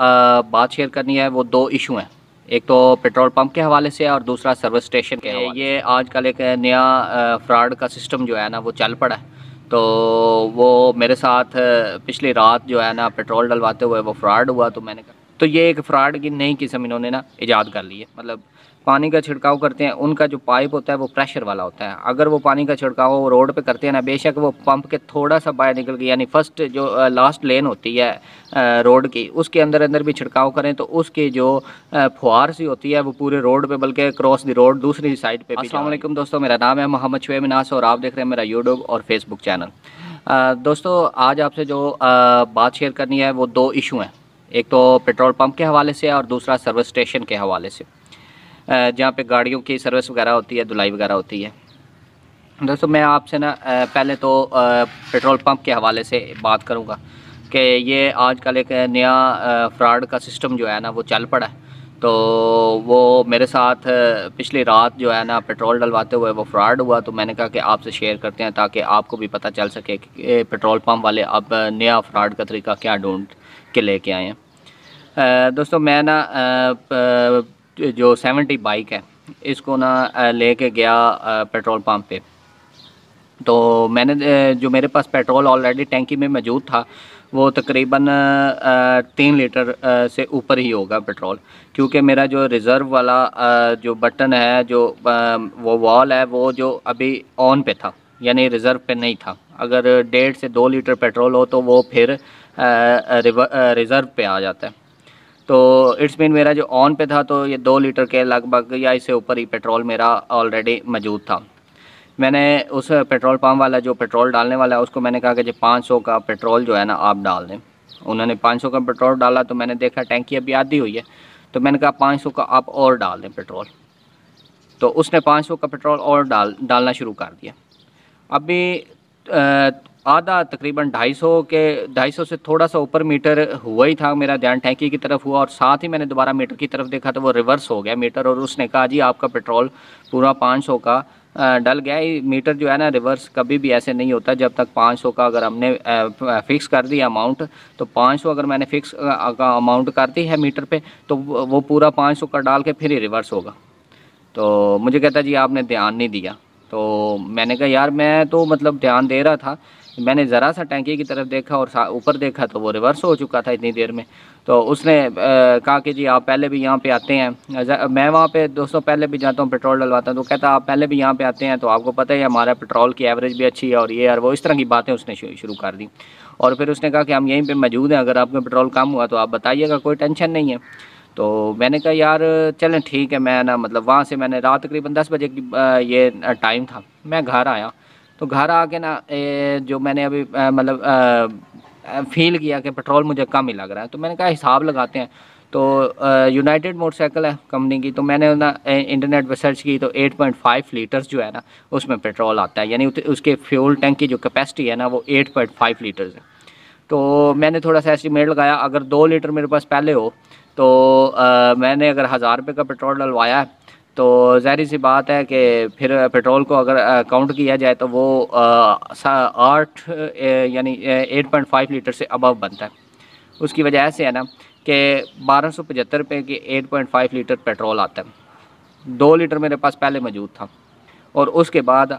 बात शेयर करनी है वो दो इशू हैं एक तो पेट्रोल पंप के हवाले से और दूसरा सर्विस स्टेशन के ये आजकल एक नया फ्रॉड का सिस्टम जो है ना वो चल पड़ा है तो वो मेरे साथ पिछली रात जो है ना पेट्रोल डलवाते हुए वो फ्रॉड हुआ तो मैंने कहा तो ये एक फ्रॉड की नई किस्म इन्होंने ना ईजाद कर ली है मतलब पानी का छिड़काव करते हैं उनका जो पाइप होता है वो प्रेशर वाला होता है अगर वो पानी का छिड़काव रोड पे करते हैं ना बेशक वो पंप के थोड़ा सा बाहर निकल के यानी फर्स्ट जो लास्ट लेन होती है रोड की उसके अंदर अंदर भी छिड़काव करें तो उसकी जो फुहार सी होती है वो पूरे रोड पे बल्कि क्रॉस द रोड दूसरी साइड पर असलम दोस्तों मेरा नाम है मोहम्मद शुएब मिनास और आप देख रहे हैं मेरा यूट्यूब और फेसबुक चैनल दोस्तों आज आपसे जो बात शेयर करनी है वो दो इशू हैं एक तो पेट्रोल पंप के हवाले से और दूसरा सर्विस स्टेशन के हवाले से जहाँ पे गाड़ियों की सर्विस वगैरह होती है धुलाई वगैरह होती है दोस्तों मैं आपसे ना पहले तो पेट्रोल पंप के हवाले से बात करूँगा कि ये आजकल एक नया फ्रॉड का सिस्टम जो है ना वो चल पड़ा है तो वो मेरे साथ पिछली रात जो है ना पेट्रोल डलवाते हुए वो फ्रॉड हुआ तो मैंने कहा कि आपसे शेयर करते हैं ताकि आपको भी पता चल सके कि पेट्रोल पंप वाले अब नया फ्रॉड का तरीका क्या ढूंढ के लेके आए हैं दोस्तों मैं ना जो सेवेंटी बाइक है इसको ना लेके गया पेट्रोल पंप पे तो मैंने जो मेरे पास पेट्रोल ऑलरेडी टैंकी में मौजूद था वो तकरीबन तीन लीटर से ऊपर ही होगा पेट्रोल क्योंकि मेरा जो रिज़र्व वाला जो बटन है जो वो वॉल है वो जो अभी ऑन पे था यानी रिज़र्व पे नहीं था अगर डेढ़ से दो लीटर पेट्रोल हो तो वो फिर रिज़र्व पे आ जाता है तो इट्स मीन मेरा जो ऑन पे था तो ये दो लीटर के लगभग या इससे ऊपर ही पेट्रोल मेरा ऑलरेडी मौजूद था मैंने उस पेट्रोल पम्प वाला जो पेट्रोल डालने वाला है उसको मैंने कहा कि जी पाँच का पेट्रोल जो है ना आप डाल दें उन्होंने 500 का पेट्रोल डाला तो मैंने देखा टैंकी अभी आधी हुई है तो मैंने कहा 500 का आप और डाल दें पेट्रोल तो उसने 500 का पेट्रोल और डाल डालना शुरू कर दिया अभी आधा तकरीबन 250 के 250 से थोड़ा सा ऊपर मीटर हुआ ही था मेरा ध्यान टैंकी की तरफ हुआ और साथ ही मैंने दोबारा मीटर की तरफ देखा तो वो रिवर्स हो गया मीटर और उसने कहा जी आपका पेट्रोल पूरा 500 का डल गया मीटर जो है ना रिवर्स कभी भी ऐसे नहीं होता जब तक 500 का अगर हमने फ़िक्स कर दिया अमाउंट तो 500 अगर मैंने फ़िक्स का अमाउंट कर दी है मीटर पे तो वो पूरा 500 का डाल के फिर ही रिवर्स होगा तो मुझे कहता जी आपने ध्यान नहीं दिया तो मैंने कहा यार मैं तो मतलब ध्यान दे रहा था मैंने ज़रा सा टैंकी की तरफ देखा और ऊपर देखा तो वो रिवर्स हो चुका था इतनी देर में तो उसने कहा कि जी आप पहले भी यहाँ पे आते हैं मैं वहाँ पे दोस्तों पहले भी जाता हूँ पेट्रोल डलवाता हूँ तो कहता आप पहले भी यहाँ पे आते हैं तो आपको पता है हमारा पेट्रोल की एवरेज भी अच्छी है और ये यार वो इस तरह की बातें उसने शुरू कर दी और फिर उसने कहा कि हम यहीं पर मौजूद हैं अगर आपका पेट्रोल कम हुआ तो आप बताइएगा कोई टेंशन नहीं है तो मैंने कहा यार चलें ठीक है मैं ना मतलब वहाँ से मैंने रात तकरीबन दस बजे की ये टाइम था मैं घर आया तो घर आके ना जो मैंने अभी मतलब फील किया कि पेट्रोल मुझे कम ही लग रहा है तो मैंने कहा हिसाब लगाते हैं तो यूनाइटेड मोटरसाइकिल है कंपनी की तो मैंने ना इंटरनेट पर सर्च की तो 8.5 लीटर्स जो है ना उसमें पेट्रोल आता है यानी उसके फ्यूल टैंक की जो कैपेसिटी है ना वो 8.5 लीटर्स है तो मैंने थोड़ा सा एस्टिमेट लगाया अगर दो लीटर मेरे पास पहले हो तो आ, मैंने अगर हज़ार रुपये का पेट्रोल डलवाया है तो ज़ाहिर सी बात है कि फिर पेट्रोल को अगर काउंट किया जाए तो वो आठ यानी एट पॉइंट फाइव लीटर से अबव बनता है उसकी वजह से है ना कि बारह सौ पचहत्तर रुपये के eight point five litre petrol आता है दो लीटर मेरे पास पहले मौजूद था और उसके बाद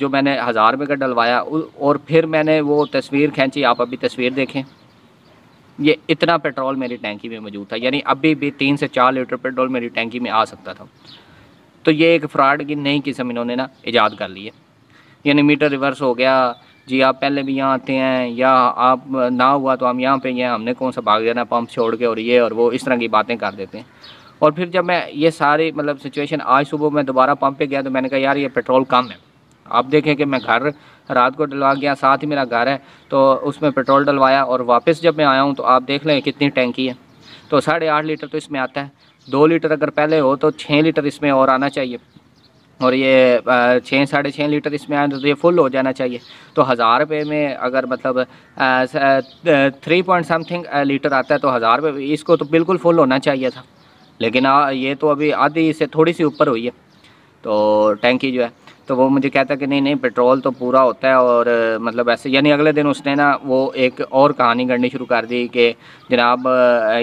जो मैंने हज़ार रुपये का डलवाया और फिर मैंने वो तस्वीर खींची आप अभी तस्वीर देखें ये इतना पेट्रोल मेरी टैंकी में मौजूद था यानी अभी भी तीन से चार लीटर पेट्रोल मेरी टैंकी में आ सकता था तो ये एक फ्रॉड की नई किस्म इन्होंने ना ईजाद कर ली है यानी मीटर रिवर्स हो गया जी आप पहले भी यहाँ आते हैं या आप ना हुआ तो हम यहाँ पे हैं हमने कौन सा भाग देना पंप छोड़ के और ये और वो इस तरह की बातें कर देते हैं और फिर जब मैं ये सारी मतलब सिचुएशन आज सुबह मैं दोबारा पंप पे गया तो मैंने कहा यार ये पेट्रोल कम है आप देखें कि मैं घर रात को डलवा गया साथ ही मेरा घर है तो उसमें पेट्रोल डलवाया और वापस जब मैं आया हूँ तो आप देख लें कितनी टैंकी है तो साढ़े आठ लीटर तो इसमें आता है दो लीटर अगर पहले हो तो छः लीटर इसमें और आना चाहिए और ये छः साढ़े छः लीटर इसमें आए तो ये फुल हो जाना चाहिए तो हज़ार रुपये में अगर मतलब थ्री पॉइंट समथिंग लीटर आता है तो हज़ार रुपये इसको तो बिल्कुल फुल होना चाहिए था लेकिन आ, ये तो अभी आधी से थोड़ी सी ऊपर हुई है तो टैंकी जो है तो वो मुझे कहता कि नहीं नहीं पेट्रोल तो पूरा होता है और मतलब ऐसे यानी अगले दिन उसने ना वो एक और कहानी करनी शुरू कर दी कि जनाब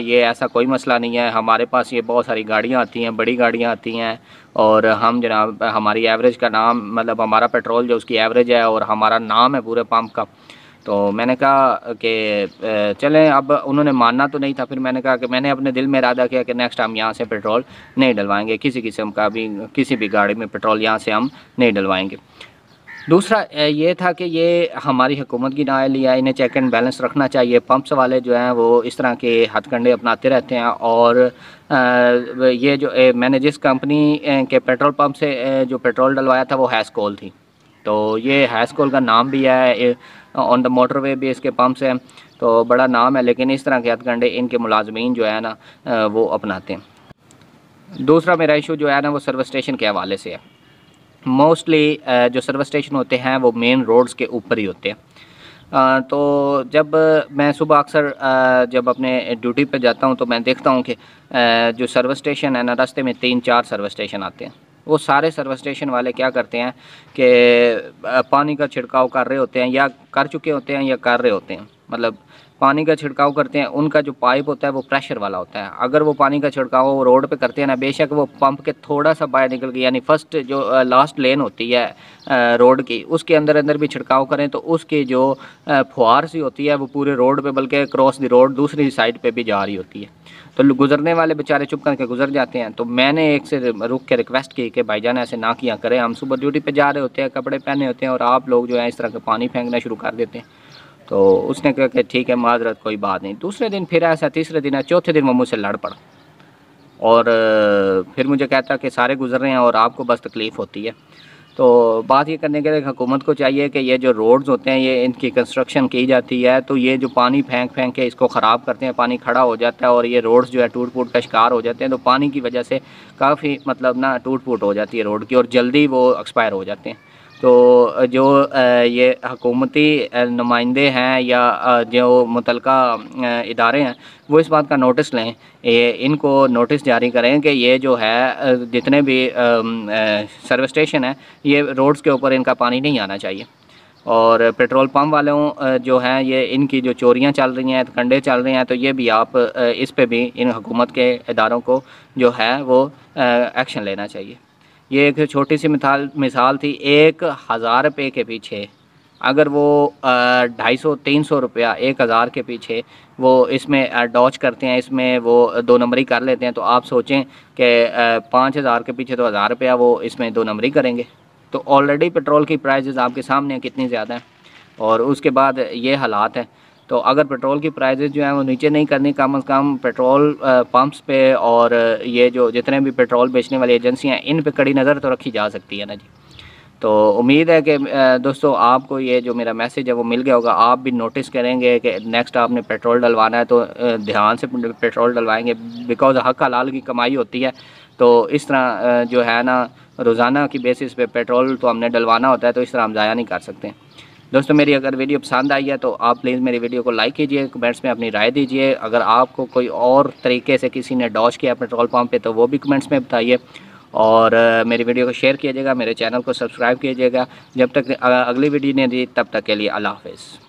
ये ऐसा कोई मसला नहीं है हमारे पास ये बहुत सारी गाड़ियाँ आती हैं बड़ी गाड़ियाँ आती हैं और हम जनाब हमारी एवरेज का नाम मतलब हमारा पेट्रोल जो उसकी एवरेज है और हमारा नाम है पूरे पम्प का तो मैंने कहा कि चलें अब उन्होंने मानना तो नहीं था फिर मैंने कहा कि मैंने अपने दिल में इरादा किया कि नेक्स्ट हम यहाँ से पेट्रोल नहीं डलवाएंगे किसी किस्म का भी किसी भी गाड़ी में पेट्रोल यहाँ से हम नहीं डलवाएंगे दूसरा ये था कि ये हमारी हुकूमत की नाय लिया इन्हें चेक एंड बैलेंस रखना चाहिए पम्प्स वाले जो हैं वो इस तरह के हथकंडे अपनाते रहते हैं और ये जो मैंने जिस कंपनी के पेट्रोल पम्प से जो पेट्रोल डलवाया था वो कॉल थी तो ये हाईस्कूल का नाम भी है ऑन द मोटर वे भी इसके पम्प्स हैं तो बड़ा नाम है लेकिन इस तरह के हथकंडे इनके मुलाजमीन जो है ना वो अपनाते हैं दूसरा मेरा इशू जो है ना वो सर्विस स्टेशन के हवाले से है मोस्टली जो सर्विस स्टेशन होते हैं वो मेन रोड्स के ऊपर ही होते हैं तो जब मैं सुबह अक्सर जब अपने ड्यूटी पर जाता हूँ तो मैं देखता हूँ कि जो सर्विस स्टेशन है ना रास्ते में तीन चार सर्विस स्टेशन आते हैं वो सारे सर्विस स्टेशन वाले क्या करते हैं कि पानी का छिड़काव कर रहे होते हैं या कर चुके होते हैं या कर रहे होते हैं मतलब पानी का छिड़काव करते हैं उनका जो पाइप होता है वो प्रेशर वाला होता है अगर वो पानी का छिड़काव रोड पे करते हैं ना बेशक वो पंप के थोड़ा सा बाहर निकल के यानी फर्स्ट जो लास्ट लेन होती है रोड की उसके अंदर अंदर भी छिड़काव करें तो उसकी जो फुहार सी होती है वो पूरे रोड पर बल्कि क्रॉस दी रोड दूसरी साइड पर भी जा रही होती है तो गुजरने वाले बेचारे चुप करके गुजर जाते हैं तो मैंने एक से रुक के रिक्वेस्ट की कि भाई जान ऐसे ना किया करें हम सुबह ड्यूटी पे जा रहे होते हैं कपड़े पहने होते हैं और आप लोग जो है इस तरह का पानी फेंकना शुरू कर देते हैं तो उसने कहा कि ठीक है माजरत कोई बात नहीं दूसरे दिन फिर ऐसा तीसरे दिन चौथे दिन वो मुझसे लड़ पड़ा और फिर मुझे कहता कि सारे गुजर रहे हैं और आपको बस तकलीफ़ होती है तो बात ये करने के लिए हुकूमत को चाहिए कि ये जो रोड्स होते हैं ये इनकी कंस्ट्रक्शन की जाती है तो ये जो पानी फेंक फेंक के इसको ख़राब करते हैं पानी खड़ा हो जाता है और ये रोड्स जो है टूट फूट का शिकार हो जाते हैं तो पानी की वजह से काफ़ी मतलब ना टूट फूट हो जाती है रोड की और जल्दी वो एक्सपायर हो जाते हैं तो जो ये हकूमती नुमाइंदे हैं या जो मुतल इदारे हैं वो इस बात का नोटिस लें ये इनको नोटिस जारी करें कि ये जो है जितने भी सर्विस स्टेशन हैं ये रोड्स के ऊपर इनका पानी नहीं आना चाहिए और पेट्रोल पम्प वालों जो हैं ये इनकी जो चोरियां चल रही हैं कंडे चल रहे हैं तो ये भी आप इस पे भी इन हुकूमत के इदारों को जो है वो एक्शन लेना चाहिए ये एक छोटी सी मिसाल मिसाल थी एक हज़ार रुपये के पीछे अगर वो ढाई सौ तीन सौ रुपया एक हज़ार के पीछे वो इसमें डॉच करते हैं इसमें वो दो नंबरी कर लेते हैं तो आप सोचें कि पाँच हज़ार के पीछे तो हज़ार रुपया वो इसमें दो नंबरी करेंगे तो ऑलरेडी पेट्रोल की प्राइजेज़ आपके सामने कितनी ज़्यादा है और उसके बाद ये हालात हैं तो अगर पेट्रोल की प्राइजेज जो हैं वो नीचे नहीं करनी कम अज़ कम पेट्रोल पम्प्स पे और ये जो जितने भी पेट्रोल बेचने वाली एजेंसियाँ हैं इन पे कड़ी नज़र तो रखी जा सकती है ना जी तो उम्मीद है कि दोस्तों आपको ये जो मेरा मैसेज है वो मिल गया होगा आप भी नोटिस करेंगे कि नेक्स्ट आपने पेट्रोल डलवाना है तो ध्यान से पेट्रोल डलवाएंगे बिकॉज हक हलाल की कमाई होती है तो इस तरह जो है ना रोज़ाना की बेसिस पे पेट्रोल तो हमने डलवाना होता है तो इस तरह हम ज़ाया नहीं कर सकते दोस्तों मेरी अगर वीडियो पसंद आई है तो आप प्लीज़ मेरी वीडियो को लाइक कीजिए कमेंट्स में अपनी राय दीजिए अगर आपको कोई और तरीके से किसी ने डॉच किया पेट्रोल पम्प पर तो वो भी कमेंट्स में बताइए और मेरी वीडियो को शेयर कीजिएगा मेरे चैनल को सब्सक्राइब कीजिएगा जब तक अगली वीडियो नहीं दी तब तक के लिए अल्लाह हाफिज़